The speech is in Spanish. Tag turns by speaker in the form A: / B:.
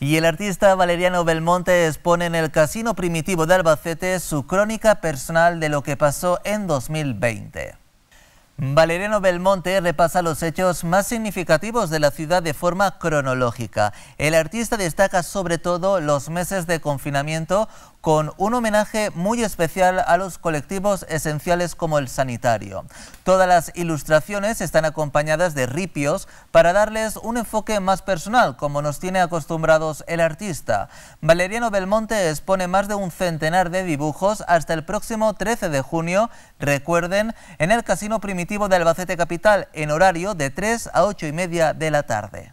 A: Y el artista Valeriano Belmonte expone en el Casino Primitivo de Albacete su crónica personal de lo que pasó en 2020. Mm. Valeriano Belmonte repasa los hechos más significativos de la ciudad de forma cronológica. El artista destaca sobre todo los meses de confinamiento con un homenaje muy especial a los colectivos esenciales como el sanitario. Todas las ilustraciones están acompañadas de ripios para darles un enfoque más personal, como nos tiene acostumbrados el artista. Valeriano Belmonte expone más de un centenar de dibujos hasta el próximo 13 de junio, recuerden, en el Casino Primitivo Definitivo de Albacete Capital en horario de 3 a 8 y media de la tarde.